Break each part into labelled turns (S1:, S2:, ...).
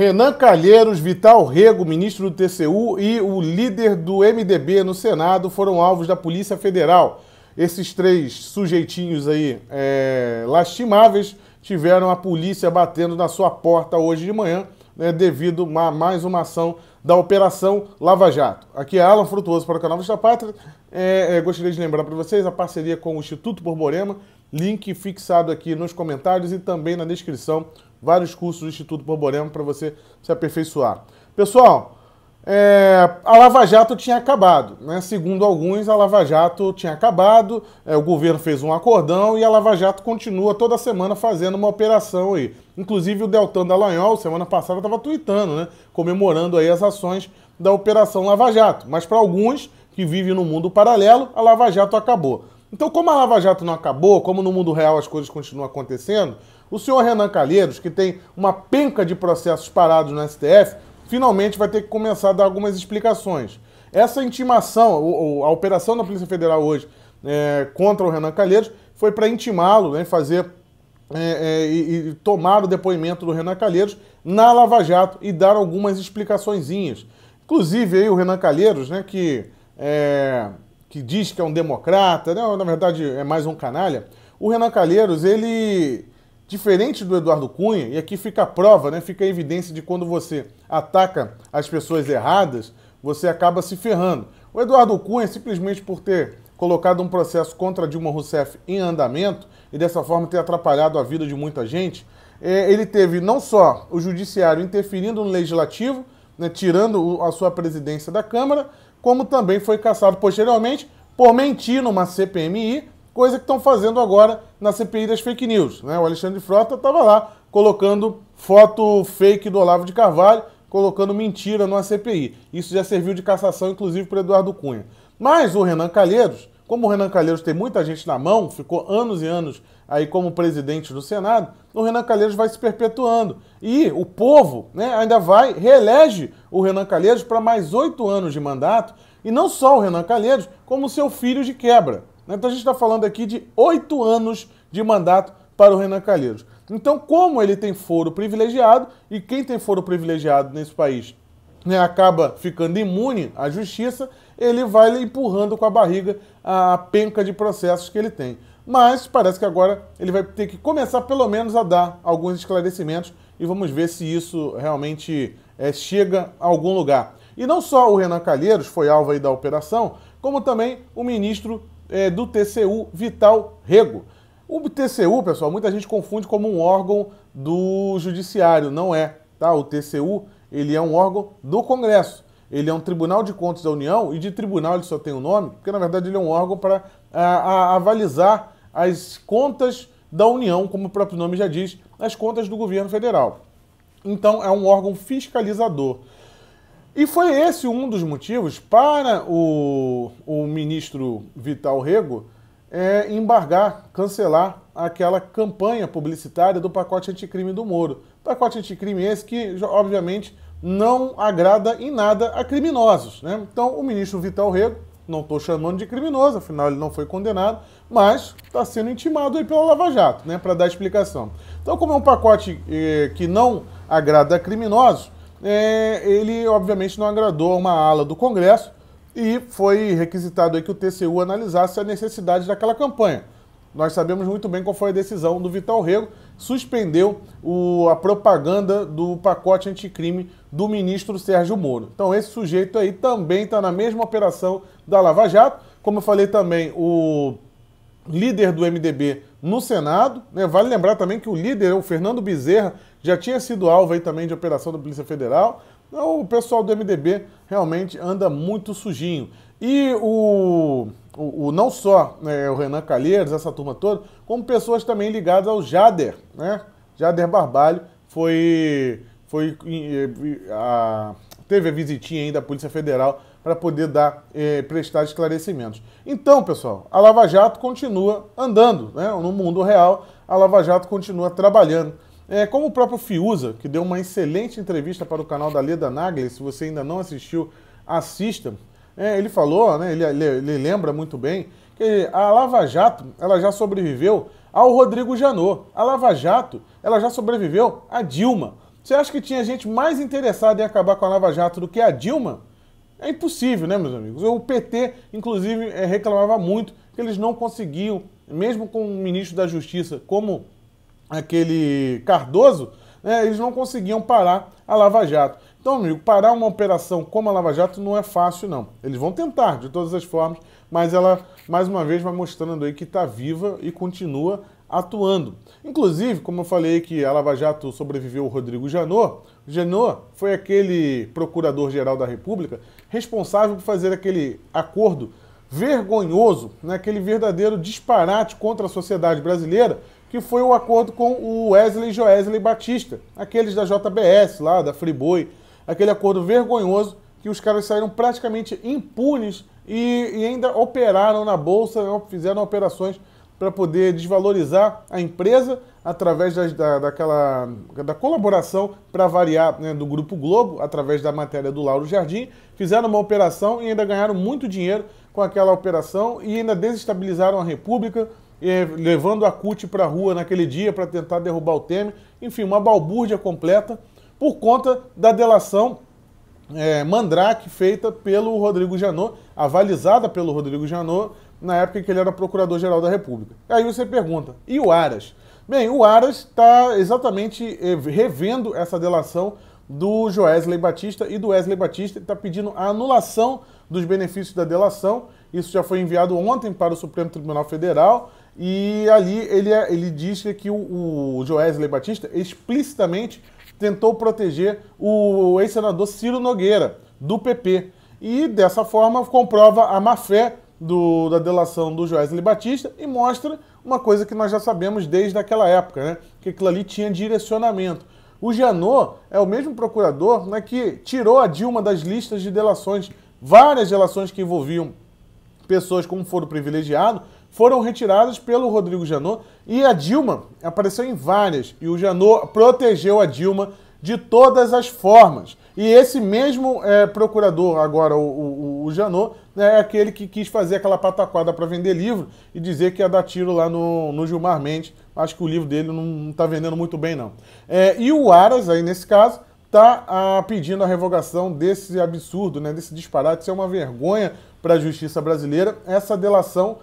S1: Renan Calheiros, Vital Rego, ministro do TCU, e o líder do MDB no Senado foram alvos da Polícia Federal. Esses três sujeitinhos aí é, lastimáveis tiveram a polícia batendo na sua porta hoje de manhã, né, devido a mais uma ação da Operação Lava Jato. Aqui é Alan Frutuoso para o canal Vista Pátria. É, é, gostaria de lembrar para vocês a parceria com o Instituto Borborema, link fixado aqui nos comentários e também na descrição vários cursos do Instituto Borborema para você se aperfeiçoar. Pessoal, é, a Lava Jato tinha acabado. Né? Segundo alguns, a Lava Jato tinha acabado, é, o governo fez um acordão e a Lava Jato continua toda semana fazendo uma operação aí. Inclusive o Deltan Dallagnol, semana passada, estava tweetando, né? comemorando aí as ações da Operação Lava Jato. Mas para alguns que vivem no mundo paralelo, a Lava Jato acabou. Então, como a Lava Jato não acabou, como no mundo real as coisas continuam acontecendo, o senhor Renan Calheiros, que tem uma penca de processos parados no STF, finalmente vai ter que começar a dar algumas explicações. Essa intimação, ou, a operação da Polícia Federal hoje é, contra o Renan Calheiros, foi para intimá-lo, né, fazer é, é, e, tomar o depoimento do Renan Calheiros na Lava Jato e dar algumas explicações. Inclusive aí o Renan Calheiros, né, que é, que diz que é um democrata, né? na verdade é mais um canalha, o Renan Calheiros, ele, diferente do Eduardo Cunha, e aqui fica a prova, né? fica a evidência de quando você ataca as pessoas erradas, você acaba se ferrando. O Eduardo Cunha, simplesmente por ter colocado um processo contra Dilma Rousseff em andamento e dessa forma ter atrapalhado a vida de muita gente, é, ele teve não só o judiciário interferindo no legislativo, né, tirando a sua presidência da Câmara, como também foi caçado posteriormente por mentir numa CPMI, coisa que estão fazendo agora na CPI das fake news. Né? O Alexandre Frota estava lá colocando foto fake do Olavo de Carvalho, colocando mentira numa CPI. Isso já serviu de cassação, inclusive, para Eduardo Cunha. Mas o Renan Calheiros, como o Renan Calheiros tem muita gente na mão, ficou anos e anos aí como presidente do Senado, o Renan Calheiros vai se perpetuando. E o povo né, ainda vai, reelege o Renan Calheiros para mais oito anos de mandato, e não só o Renan Calheiros, como seu filho de quebra. Né? Então a gente está falando aqui de oito anos de mandato para o Renan Calheiros. Então, como ele tem foro privilegiado, e quem tem foro privilegiado nesse país né, acaba ficando imune à justiça, ele vai empurrando com a barriga a penca de processos que ele tem mas parece que agora ele vai ter que começar pelo menos a dar alguns esclarecimentos e vamos ver se isso realmente é, chega a algum lugar. E não só o Renan Calheiros foi alvo aí da operação, como também o ministro é, do TCU, Vital Rego. O TCU, pessoal, muita gente confunde como um órgão do judiciário, não é, tá? O TCU, ele é um órgão do Congresso. Ele é um Tribunal de Contas da União e de tribunal ele só tem o um nome, porque na verdade ele é um órgão para ah, avalizar as contas da União, como o próprio nome já diz, as contas do governo federal. Então, é um órgão fiscalizador. E foi esse um dos motivos para o, o ministro Vital Rego é, embargar, cancelar aquela campanha publicitária do pacote anticrime do Moro. Pacote anticrime esse que, obviamente, não agrada em nada a criminosos. Né? Então, o ministro Vital Rego não estou chamando de criminoso, afinal ele não foi condenado, mas está sendo intimado aí pela Lava Jato, né, para dar explicação. Então, como é um pacote eh, que não agrada a criminosos, eh, ele obviamente não agradou a uma ala do Congresso e foi requisitado aí que o TCU analisasse a necessidade daquela campanha. Nós sabemos muito bem qual foi a decisão do Vital Rego, suspendeu o, a propaganda do pacote anticrime do ministro Sérgio Moro. Então esse sujeito aí também está na mesma operação da Lava Jato. Como eu falei também, o líder do MDB no Senado. Né? Vale lembrar também que o líder, o Fernando Bezerra, já tinha sido alvo aí também de operação da Polícia Federal. Então, o pessoal do MDB realmente anda muito sujinho. E o, o, o não só né, o Renan Calheiros, essa turma toda, como pessoas também ligadas ao Jader, né? Jader Barbalho foi, foi a, teve a visitinha aí da Polícia Federal para poder dar eh, prestar esclarecimentos. Então, pessoal, a Lava Jato continua andando, né? No mundo real, a Lava Jato continua trabalhando. É, como o próprio Fiuza, que deu uma excelente entrevista para o canal da Leda Nagle se você ainda não assistiu, assista. É, ele falou, né, ele, ele, ele, lembra muito bem, que a Lava Jato ela já sobreviveu ao Rodrigo Janot. A Lava Jato ela já sobreviveu a Dilma. Você acha que tinha gente mais interessada em acabar com a Lava Jato do que a Dilma? É impossível, né, meus amigos? O PT, inclusive, é, reclamava muito que eles não conseguiam, mesmo com o ministro da Justiça como aquele Cardoso, né, eles não conseguiam parar a Lava Jato. Então, amigo, parar uma operação como a Lava Jato não é fácil, não. Eles vão tentar, de todas as formas, mas ela, mais uma vez, vai mostrando aí que está viva e continua atuando. Inclusive, como eu falei que a Lava Jato sobreviveu o Rodrigo Janot, Janot foi aquele procurador-geral da República responsável por fazer aquele acordo vergonhoso, né, aquele verdadeiro disparate contra a sociedade brasileira, que foi o acordo com o Wesley Joesley Batista, aqueles da JBS lá, da Friboi, aquele acordo vergonhoso que os caras saíram praticamente impunes e, e ainda operaram na bolsa, né, fizeram operações para poder desvalorizar a empresa através das, da, daquela da colaboração para variar né, do grupo Globo através da matéria do Lauro Jardim fizeram uma operação e ainda ganharam muito dinheiro com aquela operação e ainda desestabilizaram a República eh, levando a CUT para a rua naquele dia para tentar derrubar o Temer enfim uma balbúrdia completa por conta da delação é, mandrake feita pelo Rodrigo Janot, avalizada pelo Rodrigo Janot, na época em que ele era procurador-geral da República. Aí você pergunta, e o Aras? Bem, o Aras está exatamente eh, revendo essa delação do Joesley Batista e do Wesley Batista, está pedindo a anulação dos benefícios da delação. Isso já foi enviado ontem para o Supremo Tribunal Federal. E ali ele, é, ele diz que o, o Joesley Batista explicitamente tentou proteger o ex-senador Ciro Nogueira, do PP. E dessa forma comprova a má-fé do, da delação do Joesley Batista e mostra uma coisa que nós já sabemos desde aquela época, né? que aquilo ali tinha direcionamento. O Janot é o mesmo procurador né, que tirou a Dilma das listas de delações, várias delações que envolviam pessoas com foro privilegiado, foram retiradas pelo Rodrigo Janot e a Dilma apareceu em várias e o Janot protegeu a Dilma de todas as formas. E esse mesmo é, procurador, agora o, o, o Janot, né, é aquele que quis fazer aquela pataquada para vender livro e dizer que ia dar tiro lá no, no Gilmar Mendes. Acho que o livro dele não está vendendo muito bem, não. É, e o Aras, aí nesse caso, está ah, pedindo a revogação desse absurdo, né, desse disparate. Isso é uma vergonha para a justiça brasileira, essa delação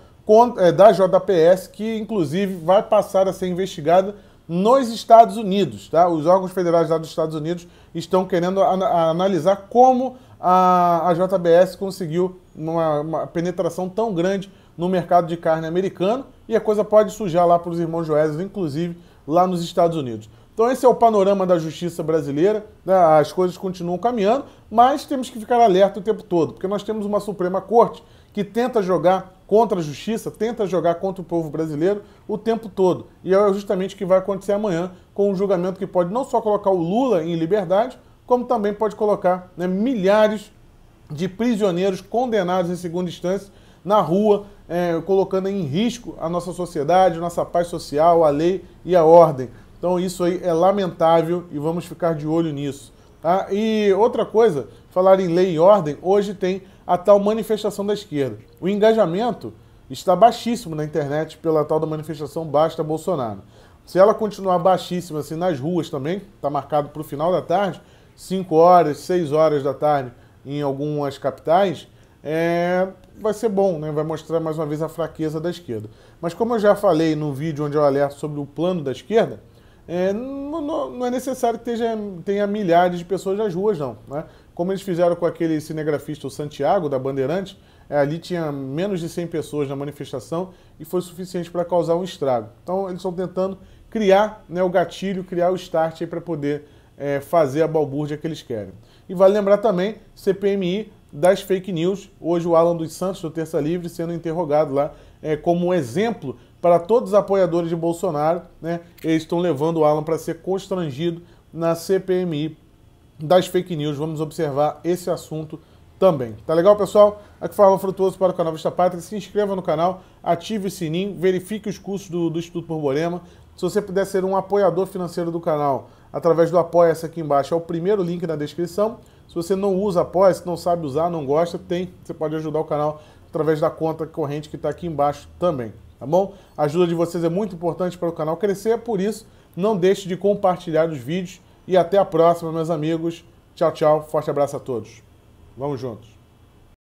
S1: é, da JPS, que inclusive vai passar a ser investigada nos Estados Unidos. Tá? Os órgãos federais lá dos Estados Unidos estão querendo analisar como a, JBS conseguiu uma, penetração tão grande no mercado de carne americano e a coisa pode sujar lá para os irmãos Joeses, inclusive lá nos Estados Unidos. Então esse é o panorama da justiça brasileira, né? as coisas continuam caminhando, mas temos que ficar alerta o tempo todo, porque nós temos uma Suprema Corte que tenta jogar contra a justiça, tenta jogar contra o povo brasileiro o tempo todo. E é justamente o que vai acontecer amanhã com um julgamento que pode não só colocar o Lula em liberdade, como também pode colocar né, milhares de prisioneiros condenados em segunda instância na rua, é, colocando em risco a nossa sociedade, nossa paz social, a lei e a ordem. Então isso aí é lamentável e vamos ficar de olho nisso. Ah, e outra coisa, falar em lei e ordem, hoje tem a tal manifestação da esquerda. O engajamento está baixíssimo na internet pela tal da manifestação Basta Bolsonaro. Se ela continuar baixíssima assim nas ruas também, está marcado para o final da tarde, 5 horas, 6 horas da tarde em algumas capitais, é, vai ser bom, né? vai mostrar mais uma vez a fraqueza da esquerda. Mas como eu já falei no vídeo onde eu alerto sobre o plano da esquerda, é, não, não, é necessário que tenha, tenha milhares de pessoas nas ruas, não. Né? Como eles fizeram com aquele cinegrafista, o Santiago, da Bandeirante, é, ali tinha menos de 100 pessoas na manifestação e foi suficiente para causar um estrago. Então, eles estão tentando criar né, o gatilho, criar o start para poder é, fazer a balbúrdia que eles querem. E vale lembrar também, CPMI das fake news. Hoje o Alan dos Santos, do Terça Livre, sendo interrogado lá é, como um exemplo para todos os apoiadores de Bolsonaro, né? Eles estão levando o Alan para ser constrangido na CPMI das fake news. Vamos observar esse assunto também. Tá legal, pessoal? Aqui fala Frutuoso para o canal Vista Pátria. Se inscreva no canal, ative o sininho, verifique os cursos do, do Instituto Borborema. Se você puder ser um apoiador financeiro do canal através do Apoia-se aqui embaixo, é o primeiro link na descrição. Se você não usa Apoia-se, não sabe usar, não gosta, tem. Você pode ajudar o canal através da conta corrente que está aqui embaixo também tá bom? A ajuda de vocês é muito importante para o canal crescer, por isso não deixe de compartilhar os vídeos e até a próxima, meus amigos. Tchau, tchau. Forte abraço a todos. Vamos juntos.